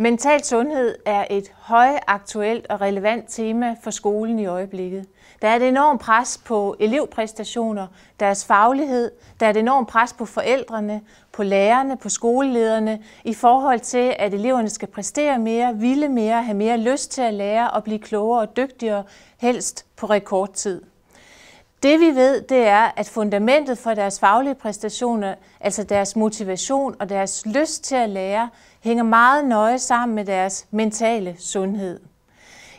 Mental sundhed er et højaktuelt og relevant tema for skolen i øjeblikket. Der er et enormt pres på elevpræstationer, deres faglighed, der er et enormt pres på forældrene, på lærerne, på skolelederne, i forhold til, at eleverne skal præstere mere, ville mere, have mere lyst til at lære og blive klogere og dygtigere, helst på rekordtid. Det vi ved, det er, at fundamentet for deres faglige præstationer, altså deres motivation og deres lyst til at lære, hænger meget nøje sammen med deres mentale sundhed.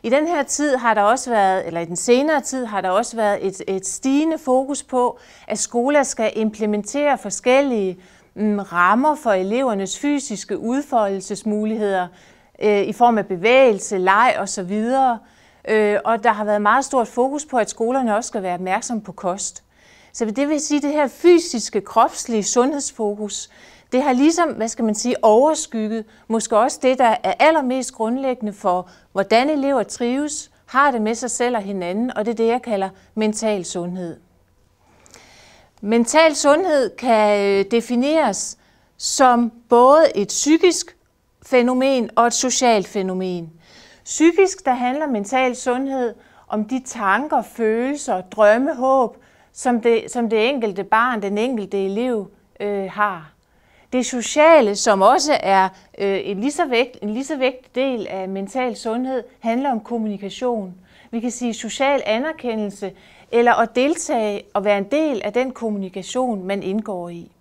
I den her tid har der også været, eller i den senere tid har der også været et, et stigende fokus på, at skoler skal implementere forskellige mm, rammer for elevernes fysiske udfoldelsesmuligheder øh, i form af bevægelse, leg osv. Øh, og der har været meget stort fokus på, at skolerne også skal være opmærksomme på kost. Så det vil sige, at det her fysiske, kropslige sundhedsfokus, det har ligesom, hvad skal man sige, overskygget måske også det, der er allermest grundlæggende for, hvordan elever trives, har det med sig selv og hinanden, og det er det, jeg kalder mental sundhed. Mental sundhed kan øh, defineres som både et psykisk fænomen og et socialt fænomen. Psykisk, der handler mental sundhed om de tanker, følelser, drømme, håb, som det, som det enkelte barn, den enkelte elev øh, har. Det sociale, som også er øh, en, lige så vægt, en lige så vægt del af mental sundhed, handler om kommunikation. Vi kan sige social anerkendelse, eller at deltage og være en del af den kommunikation, man indgår i.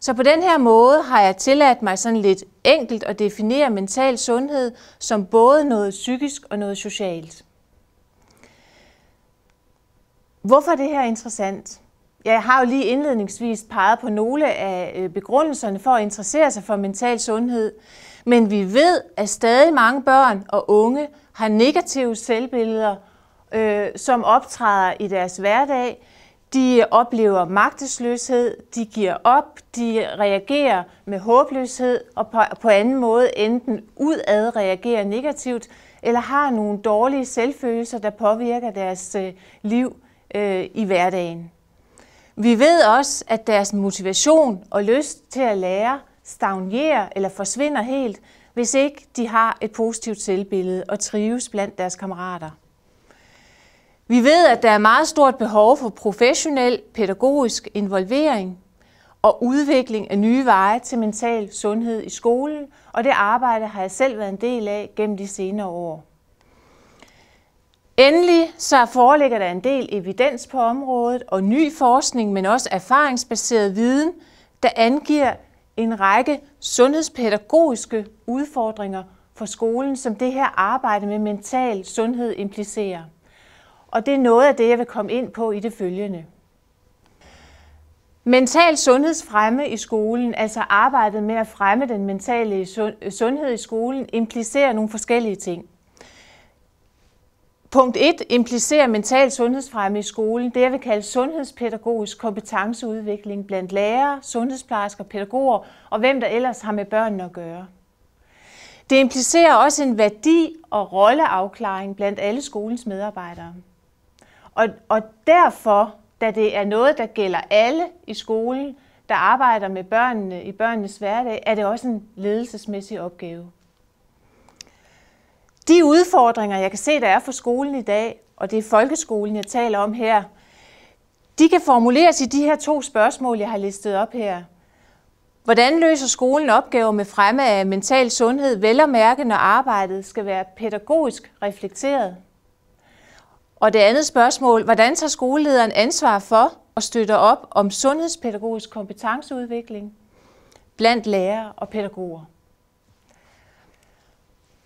Så på den her måde har jeg tilladt mig sådan lidt enkelt at definere mental sundhed som både noget psykisk og noget socialt. Hvorfor er det her interessant? Jeg har jo lige indledningsvis peget på nogle af øh, begrundelserne for at interessere sig for mental sundhed, men vi ved, at stadig mange børn og unge har negative selvbilleder, øh, som optræder i deres hverdag. De oplever magtesløshed, de giver op, de reagerer med håbløshed og på, på anden måde enten udad reagerer negativt eller har nogle dårlige selvfølelser, der påvirker deres øh, liv øh, i hverdagen. Vi ved også, at deres motivation og lyst til at lære stagnerer eller forsvinder helt, hvis ikke de har et positivt selvbillede og trives blandt deres kammerater. Vi ved, at der er meget stort behov for professionel pædagogisk involvering og udvikling af nye veje til mental sundhed i skolen, og det arbejde har jeg selv været en del af gennem de senere år. Endelig så foreligger der en del evidens på området og ny forskning, men også erfaringsbaseret viden, der angiver en række sundhedspædagogiske udfordringer for skolen, som det her arbejde med mental sundhed implicerer. Og det er noget af det, jeg vil komme ind på i det følgende. Mental sundhedsfremme i skolen, altså arbejdet med at fremme den mentale sundhed i skolen, implicerer nogle forskellige ting. Punkt 1 implicerer mental sundhedsfremme i skolen det, jeg vil kalde sundhedspædagogisk kompetenceudvikling blandt lærere, sundhedsplejersker, pædagoger og hvem der ellers har med børnene at gøre. Det implicerer også en værdi- og rolleafklaring blandt alle skolens medarbejdere. Og, og derfor, da det er noget, der gælder alle i skolen, der arbejder med børnene i børnenes hverdag, er det også en ledelsesmæssig opgave. De udfordringer, jeg kan se, der er for skolen i dag, og det er folkeskolen, jeg taler om her, de kan formuleres i de her to spørgsmål, jeg har listet op her. Hvordan løser skolen opgaver med fremme af mental sundhed, vel og mærke, når arbejdet skal være pædagogisk reflekteret? Og det andet spørgsmål, hvordan tager skolelederen ansvar for og støtter op om sundhedspædagogisk kompetenceudvikling blandt lærere og pædagoger?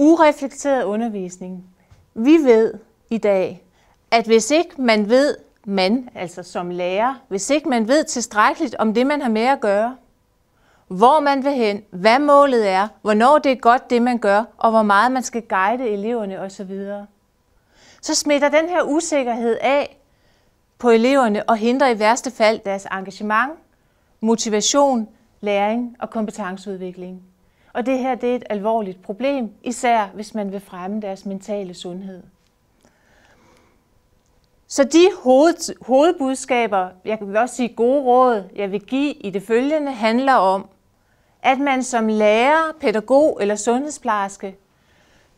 Ureflekteret undervisning. Vi ved i dag, at hvis ikke man ved, man, altså som lærer, hvis ikke man ved tilstrækkeligt om det, man har med at gøre, hvor man vil hen, hvad målet er, hvornår det er godt, det man gør, og hvor meget man skal guide eleverne osv., så smitter den her usikkerhed af på eleverne og hindrer i værste fald deres engagement, motivation, læring og kompetenceudvikling. Og det her det er et alvorligt problem, især hvis man vil fremme deres mentale sundhed. Så de hoved, hovedbudskaber, jeg vil også sige gode råd, jeg vil give i det følgende, handler om, at man som lærer, pædagog eller sundhedsplejerske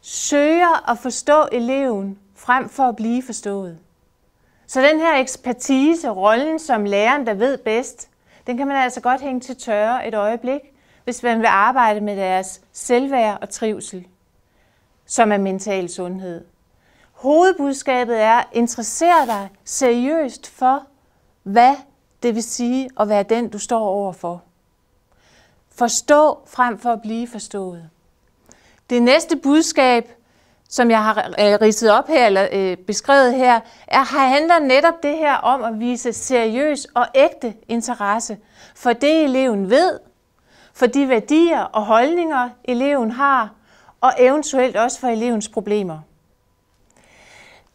søger at forstå eleven frem for at blive forstået. Så den her ekspertise, rollen som læreren, der ved bedst, den kan man altså godt hænge til tørre et øjeblik, hvis man vil arbejde med deres selvværd og trivsel, som er mental sundhed. Hovedbudskabet er, interesser dig seriøst for, hvad det vil sige at være den, du står overfor. Forstå frem for at blive forstået. Det næste budskab, som jeg har øh, ridset op her, eller øh, beskrevet her, er, at handler netop det her om at vise seriøs og ægte interesse for det, eleven ved, for de værdier og holdninger, eleven har, og eventuelt også for elevens problemer.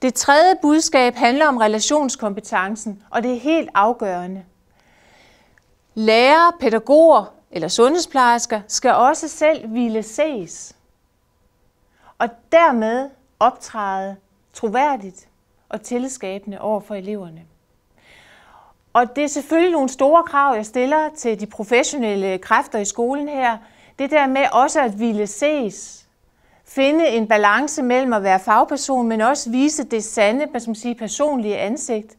Det tredje budskab handler om relationskompetencen, og det er helt afgørende. Lærere, pædagoger eller sundhedsplejersker skal også selv ville ses, og dermed optræde troværdigt og tilskabende over for eleverne. Og det er selvfølgelig nogle store krav, jeg stiller til de professionelle kræfter i skolen her. Det der med også at ville ses, finde en balance mellem at være fagperson, men også vise det sande, man skal sige, personlige ansigt.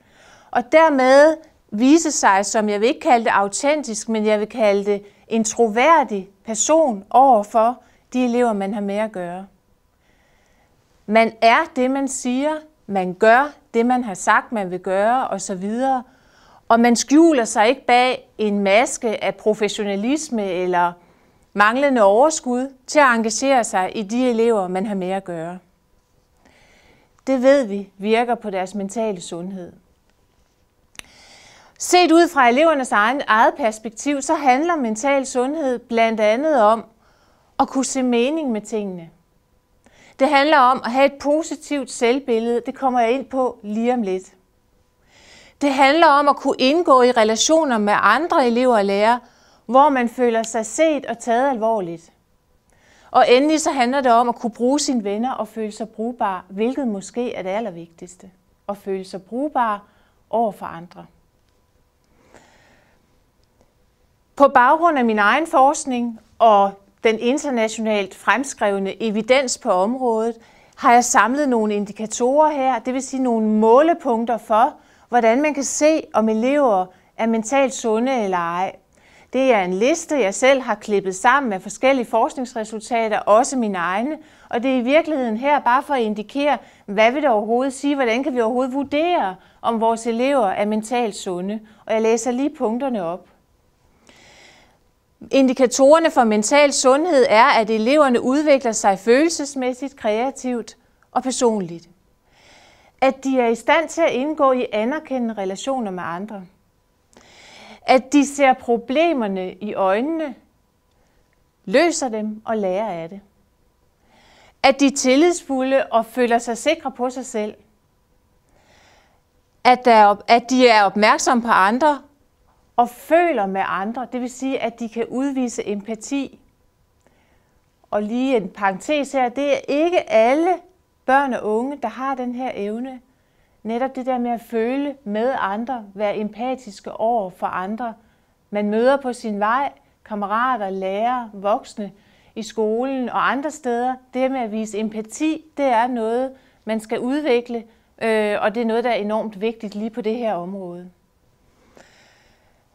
Og dermed vise sig, som jeg vil ikke kalde det autentisk, men jeg vil kalde det en troværdig person over for de elever, man har med at gøre. Man er det, man siger, man gør det, man har sagt, man vil gøre osv., og man skjuler sig ikke bag en maske af professionalisme eller manglende overskud til at engagere sig i de elever, man har med at gøre. Det ved vi virker på deres mentale sundhed. Set ud fra elevernes egen, eget perspektiv, så handler mental sundhed blandt andet om at kunne se mening med tingene. Det handler om at have et positivt selvbillede. Det kommer jeg ind på lige om lidt. Det handler om at kunne indgå i relationer med andre elever og lærere, hvor man føler sig set og taget alvorligt. Og endelig så handler det om at kunne bruge sine venner og føle sig brugbar, hvilket måske er det allervigtigste. At føle sig brugbar over for andre. På baggrund af min egen forskning og den internationalt fremskrevne evidens på området, har jeg samlet nogle indikatorer her, det vil sige nogle målepunkter for, hvordan man kan se, om elever er mentalt sunde eller ej. Det er en liste, jeg selv har klippet sammen med forskellige forskningsresultater, også mine egne, og det er i virkeligheden her bare for at indikere, hvad vil det overhovedet sige, hvordan kan vi overhovedet vurdere, om vores elever er mentalt sunde. Og jeg læser lige punkterne op. Indikatorerne for mental sundhed er, at eleverne udvikler sig følelsesmæssigt, kreativt og personligt at de er i stand til at indgå i anerkendende relationer med andre. At de ser problemerne i øjnene, løser dem og lærer af det. At de er tillidsfulde og føler sig sikre på sig selv. At, der, at de er opmærksomme på andre og føler med andre, det vil sige, at de kan udvise empati. Og lige en parentes her, det er ikke alle børn og unge, der har den her evne, netop det der med at føle med andre, være empatiske over for andre, man møder på sin vej, kammerater, lærere, voksne i skolen og andre steder. Det med at vise empati, det er noget, man skal udvikle, øh, og det er noget, der er enormt vigtigt lige på det her område.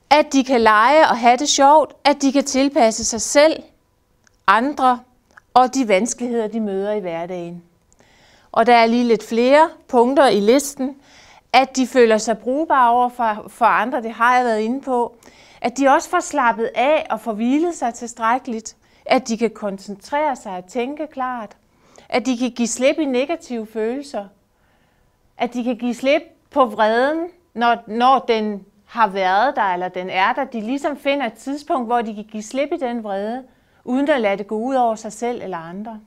At de kan lege og have det sjovt, at de kan tilpasse sig selv, andre og de vanskeligheder, de møder i hverdagen og der er lige lidt flere punkter i listen, at de føler sig brugbare over for, for andre, det har jeg været inde på, at de også får slappet af og får hvilet sig tilstrækkeligt, at de kan koncentrere sig og tænke klart, at de kan give slip i negative følelser, at de kan give slip på vreden, når, når den har været der, eller den er der. De ligesom finder et tidspunkt, hvor de kan give slip i den vrede, uden at lade det gå ud over sig selv eller andre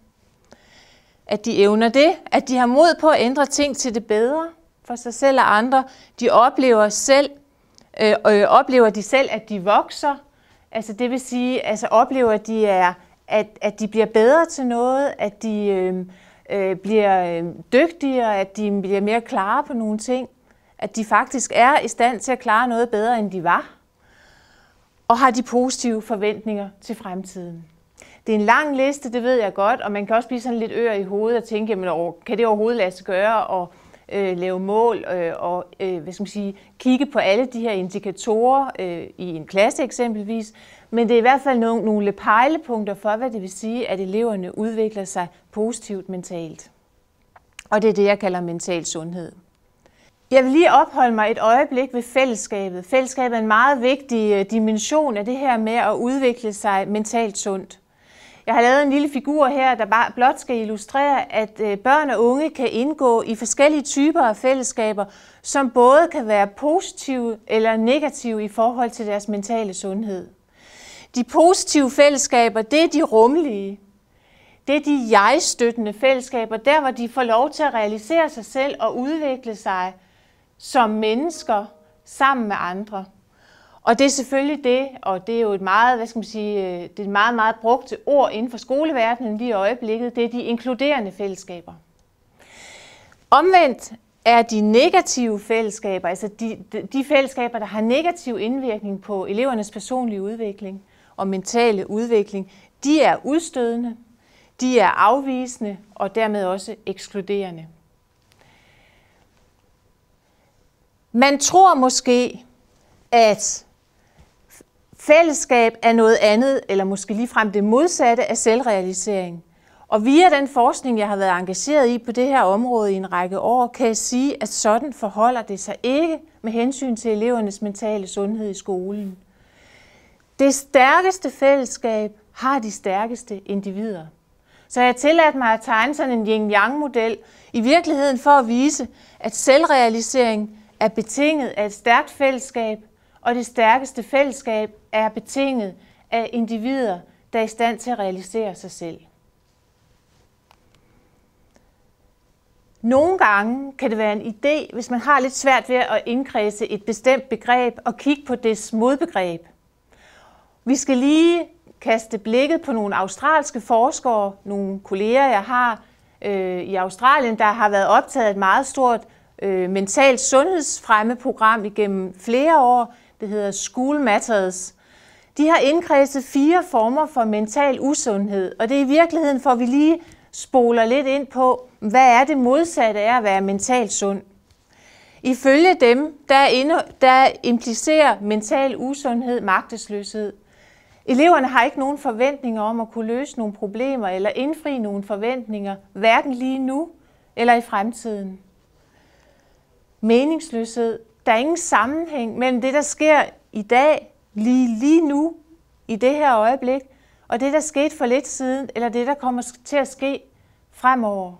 at de evner det, at de har mod på at ændre ting til det bedre for sig selv og andre. De oplever selv, øh, øh, oplever de selv, at de vokser. Altså det vil sige, altså oplever at de er, at, at de bliver bedre til noget, at de øh, øh, bliver øh, dygtigere, at de bliver mere klare på nogle ting, at de faktisk er i stand til at klare noget bedre, end de var, og har de positive forventninger til fremtiden. Det er en lang liste, det ved jeg godt, og man kan også blive sådan lidt ør i hovedet og tænke, jamen, kan det overhovedet lade sig gøre at øh, lave mål øh, og øh, hvad skal man sige, kigge på alle de her indikatorer øh, i en klasse eksempelvis. Men det er i hvert fald nogle, nogle pejlepunkter for, hvad det vil sige, at eleverne udvikler sig positivt mentalt. Og det er det, jeg kalder mental sundhed. Jeg vil lige opholde mig et øjeblik ved fællesskabet. Fællesskabet er en meget vigtig øh, dimension af det her med at udvikle sig mentalt sundt. Jeg har lavet en lille figur her, der bare blot skal illustrere, at øh, børn og unge kan indgå i forskellige typer af fællesskaber, som både kan være positive eller negative i forhold til deres mentale sundhed. De positive fællesskaber, det er de rummelige. Det er de jeg-støttende fællesskaber, der hvor de får lov til at realisere sig selv og udvikle sig som mennesker sammen med andre. Og det er selvfølgelig det, og det er jo et meget, hvad skal man sige, øh, det er et meget, meget brugt ord inden for skoleverdenen lige i øjeblikket, det er de inkluderende fællesskaber. Omvendt er de negative fællesskaber, altså de, de fællesskaber, der har negativ indvirkning på elevernes personlige udvikling og mentale udvikling, de er udstødende, de er afvisende og dermed også ekskluderende. Man tror måske, at Fællesskab er noget andet, eller måske ligefrem det modsatte af selvrealisering. Og via den forskning, jeg har været engageret i på det her område i en række år, kan jeg sige, at sådan forholder det sig ikke med hensyn til elevernes mentale sundhed i skolen. Det stærkeste fællesskab har de stærkeste individer. Så jeg tilladt mig at tegne sådan en yin-yang-model, i virkeligheden for at vise, at selvrealisering er betinget af et stærkt fællesskab og det stærkeste fællesskab er betinget af individer, der er i stand til at realisere sig selv. Nogle gange kan det være en idé, hvis man har lidt svært ved at indkredse et bestemt begreb og kigge på dets modbegreb. Vi skal lige kaste blikket på nogle australske forskere, nogle kolleger, jeg har øh, i Australien, der har været optaget et meget stort øh, mentalt sundhedsfremmeprogram igennem flere år, det hedder School Matters. De har indkredset fire former for mental usundhed, og det er i virkeligheden, for vi lige spoler lidt ind på, hvad er det modsatte af at være mentalt sund. Ifølge dem, der, inde, der implicerer mental usundhed magtesløshed. Eleverne har ikke nogen forventninger om at kunne løse nogle problemer eller indfri nogle forventninger, hverken lige nu eller i fremtiden. Meningsløshed der er ingen sammenhæng mellem det, der sker i dag, lige, lige nu, i det her øjeblik, og det, der skete for lidt siden, eller det, der kommer til at ske fremover.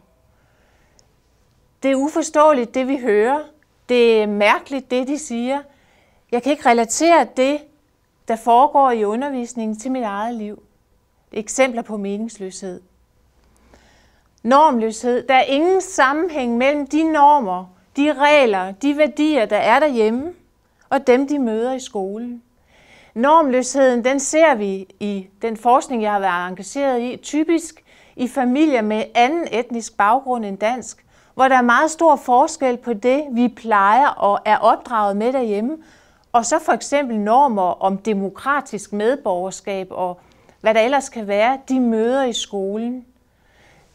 Det er uforståeligt, det vi hører. Det er mærkeligt, det de siger. Jeg kan ikke relatere det, der foregår i undervisningen, til mit eget liv. Eksempler på meningsløshed. Normløshed. Der er ingen sammenhæng mellem de normer, de regler, de værdier, der er derhjemme, og dem, de møder i skolen. Normløsheden, den ser vi i den forskning, jeg har været engageret i, typisk i familier med anden etnisk baggrund end dansk, hvor der er meget stor forskel på det, vi plejer og er opdraget med derhjemme, og så for eksempel normer om demokratisk medborgerskab og hvad der ellers kan være, de møder i skolen.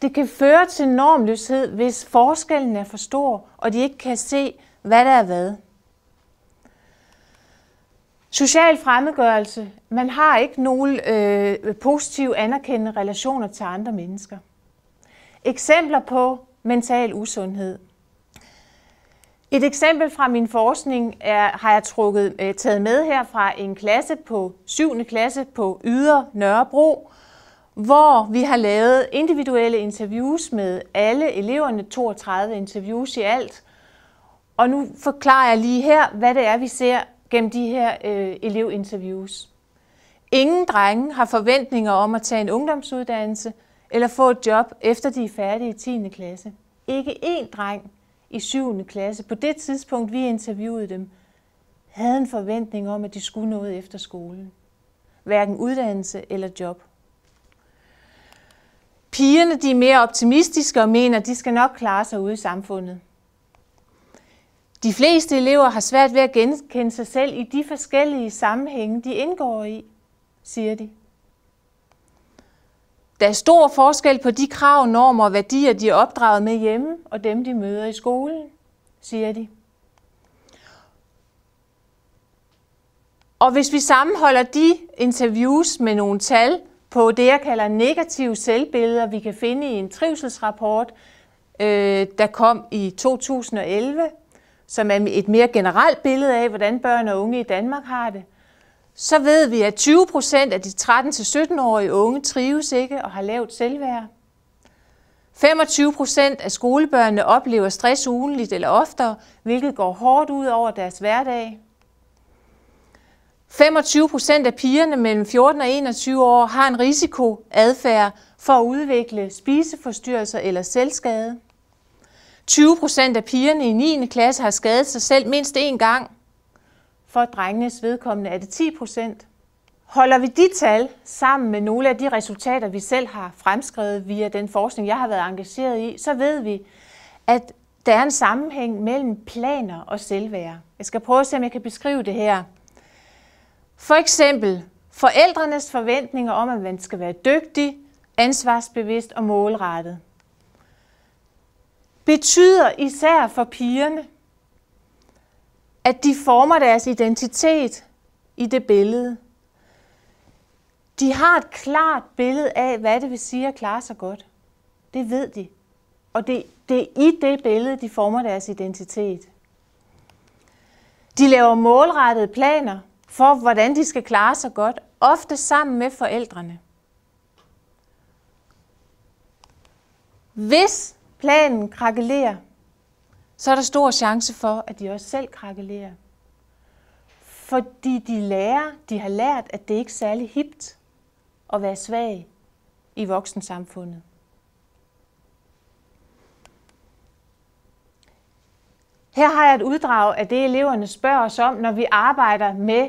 Det kan føre til normløshed, hvis forskellen er for stor, og de ikke kan se, hvad der er hvad. Social fremmedgørelse. Man har ikke nogen øh, positive anerkendende relationer til andre mennesker. Eksempler på mental usundhed. Et eksempel fra min forskning er, har jeg trukket, øh, taget med her fra en klasse på 7. klasse på Yder Nørrebro, hvor vi har lavet individuelle interviews med alle eleverne, 32 interviews i alt. Og nu forklarer jeg lige her, hvad det er, vi ser gennem de her øh, elevinterviews. Ingen drenge har forventninger om at tage en ungdomsuddannelse eller få et job, efter de er færdige i 10. klasse. Ikke én dreng i 7. klasse, på det tidspunkt vi interviewede dem, havde en forventning om, at de skulle noget efter skolen. Hverken uddannelse eller job. Pigerne de er mere optimistiske og mener, at de skal nok klare sig ude i samfundet. De fleste elever har svært ved at genkende sig selv i de forskellige sammenhænge, de indgår i, siger de. Der er stor forskel på de krav, normer og værdier, de er opdraget med hjemme, og dem, de møder i skolen, siger de. Og hvis vi sammenholder de interviews med nogle tal, på det, jeg kalder negative selvbilleder, vi kan finde i en trivselsrapport, øh, der kom i 2011, som er et mere generelt billede af, hvordan børn og unge i Danmark har det, så ved vi, at 20 procent af de 13-17-årige unge trives ikke og har lavt selvværd. 25 procent af skolebørnene oplever stress ugenligt eller oftere, hvilket går hårdt ud over deres hverdag. 25 procent af pigerne mellem 14 og 21 år har en risikoadfærd for at udvikle spiseforstyrrelser eller selvskade. 20 procent af pigerne i 9. klasse har skadet sig selv mindst én gang. For drengenes vedkommende er det 10 procent. Holder vi de tal sammen med nogle af de resultater, vi selv har fremskrevet via den forskning, jeg har været engageret i, så ved vi, at der er en sammenhæng mellem planer og selvværd. Jeg skal prøve at se, om jeg kan beskrive det her. For eksempel forældrenes forventninger om, at man skal være dygtig, ansvarsbevidst og målrettet, betyder især for pigerne, at de former deres identitet i det billede. De har et klart billede af, hvad det vil sige at klare sig godt. Det ved de. Og det, det er i det billede, de former deres identitet. De laver målrettede planer for, hvordan de skal klare sig godt, ofte sammen med forældrene. Hvis planen krakelerer, så er der stor chance for, at de også selv krakelerer. Fordi de lærer, de har lært, at det ikke er særlig hipt at være svag i voksensamfundet. Her har jeg et uddrag af det, eleverne spørger os om, når vi arbejder med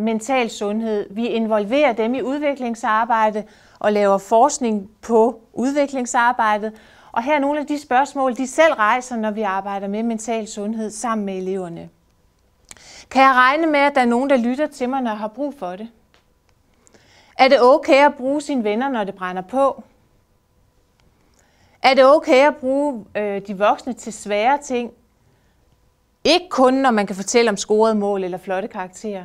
mental sundhed. Vi involverer dem i udviklingsarbejde og laver forskning på udviklingsarbejdet. Og her er nogle af de spørgsmål, de selv rejser, når vi arbejder med mental sundhed sammen med eleverne. Kan jeg regne med, at der er nogen, der lytter til mig, når jeg har brug for det? Er det okay at bruge sine venner, når det brænder på? Er det okay at bruge øh, de voksne til svære ting? Ikke kun, når man kan fortælle om scorede mål eller flotte karakterer.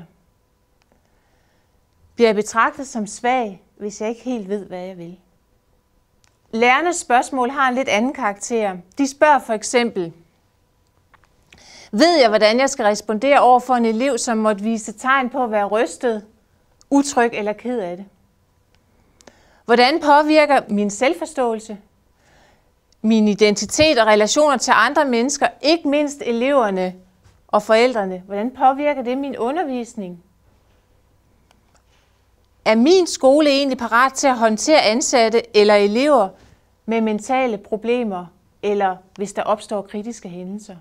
Bliver jeg betragtet som svag, hvis jeg ikke helt ved, hvad jeg vil? Lærernes spørgsmål har en lidt anden karakter. De spørger for eksempel, ved jeg, hvordan jeg skal respondere over for en elev, som måtte vise tegn på at være rystet, utryg eller ked af det? Hvordan påvirker min selvforståelse, min identitet og relationer til andre mennesker, ikke mindst eleverne og forældrene? Hvordan påvirker det min undervisning? er min skole egentlig parat til at håndtere ansatte eller elever med mentale problemer, eller hvis der opstår kritiske hændelser?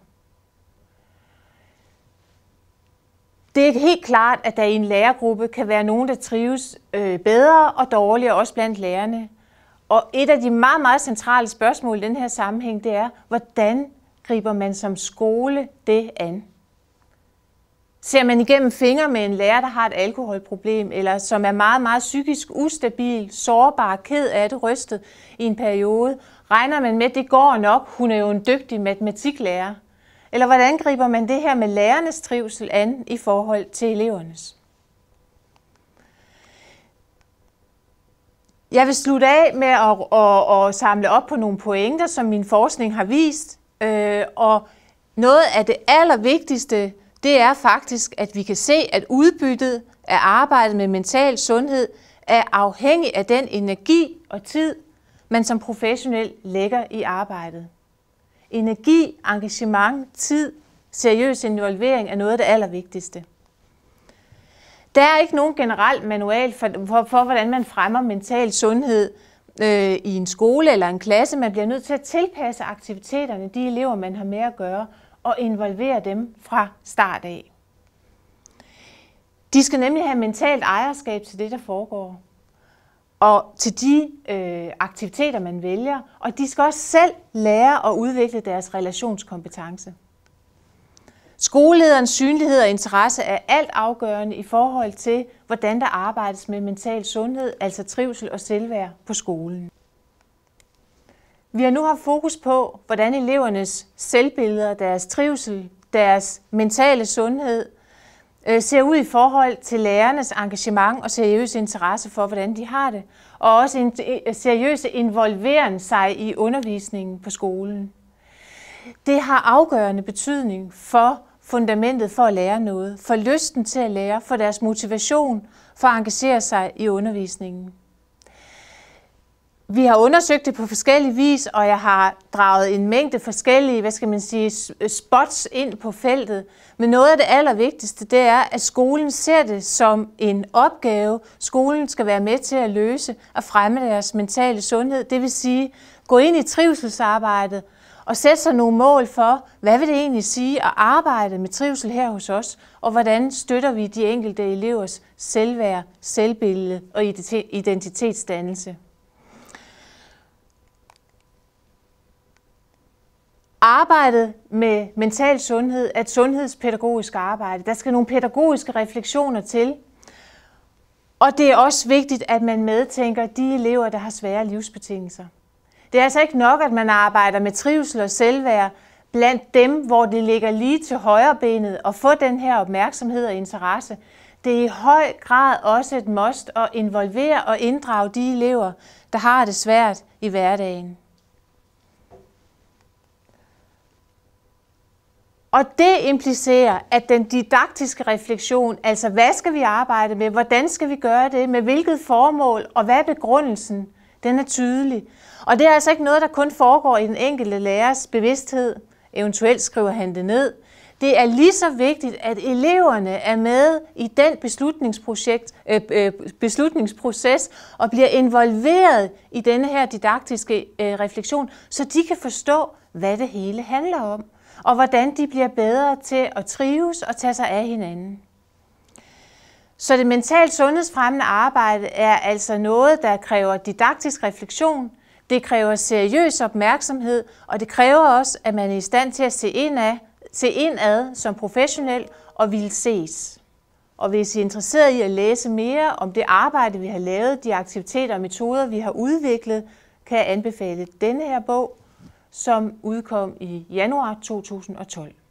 Det er helt klart, at der i en lærergruppe kan være nogen, der trives øh, bedre og dårligere, også blandt lærerne. Og et af de meget, meget centrale spørgsmål i den her sammenhæng, det er, hvordan griber man som skole det an? Ser man igennem fingre med en lærer, der har et alkoholproblem, eller som er meget, meget psykisk ustabil, sårbar, ked af det, rystet i en periode, regner man med, at det går nok, hun er jo en dygtig matematiklærer? Eller hvordan griber man det her med lærernes trivsel an i forhold til elevernes? Jeg vil slutte af med at, at, at samle op på nogle pointer, som min forskning har vist. Øh, og noget af det allervigtigste, det er faktisk, at vi kan se, at udbyttet af arbejdet med mental sundhed er afhængig af den energi og tid, man som professionel lægger i arbejdet. Energi, engagement, tid, seriøs involvering er noget af det allervigtigste. Der er ikke nogen generel manual for, for, for hvordan man fremmer mental sundhed øh, i en skole eller en klasse. Man bliver nødt til at tilpasse aktiviteterne de elever, man har med at gøre, og involvere dem fra start af. De skal nemlig have mentalt ejerskab til det, der foregår, og til de øh, aktiviteter, man vælger, og de skal også selv lære og udvikle deres relationskompetence. Skolelederens synlighed og interesse er alt afgørende i forhold til, hvordan der arbejdes med mental sundhed, altså trivsel og selvværd på skolen. Vi har nu haft fokus på, hvordan elevernes selvbilleder, deres trivsel, deres mentale sundhed øh, ser ud i forhold til lærernes engagement og seriøse interesse for, hvordan de har det, og også en, øh, seriøse involverende sig i undervisningen på skolen. Det har afgørende betydning for fundamentet for at lære noget, for lysten til at lære, for deres motivation for at engagere sig i undervisningen. Vi har undersøgt det på forskellige vis, og jeg har draget en mængde forskellige, hvad skal man sige, spots ind på feltet. Men noget af det allervigtigste, det er, at skolen ser det som en opgave, skolen skal være med til at løse og fremme deres mentale sundhed. Det vil sige, gå ind i trivselsarbejdet og sætte sig nogle mål for, hvad vil det egentlig sige at arbejde med trivsel her hos os, og hvordan støtter vi de enkelte elevers selvværd, selvbillede og identitetsdannelse. arbejdet med mental sundhed er et sundhedspædagogisk arbejde. Der skal nogle pædagogiske refleksioner til. Og det er også vigtigt, at man medtænker de elever, der har svære livsbetingelser. Det er altså ikke nok, at man arbejder med trivsel og selvværd blandt dem, hvor det ligger lige til højre benet og få den her opmærksomhed og interesse. Det er i høj grad også et must at involvere og inddrage de elever, der har det svært i hverdagen. Og det implicerer, at den didaktiske refleksion, altså hvad skal vi arbejde med, hvordan skal vi gøre det, med hvilket formål og hvad er begrundelsen, den er tydelig. Og det er altså ikke noget, der kun foregår i den enkelte lærers bevidsthed. Eventuelt skriver han det ned. Det er lige så vigtigt, at eleverne er med i den beslutningsprojekt, øh, øh beslutningsproces og bliver involveret i denne her didaktiske øh, refleksion, så de kan forstå, hvad det hele handler om og hvordan de bliver bedre til at trives og tage sig af hinanden. Så det mentalt sundhedsfremmende arbejde er altså noget, der kræver didaktisk refleksion, det kræver seriøs opmærksomhed, og det kræver også, at man er i stand til at se indad, se indad som professionel og vil ses. Og hvis I er interesseret i at læse mere om det arbejde, vi har lavet, de aktiviteter og metoder, vi har udviklet, kan jeg anbefale denne her bog, som udkom i januar 2012.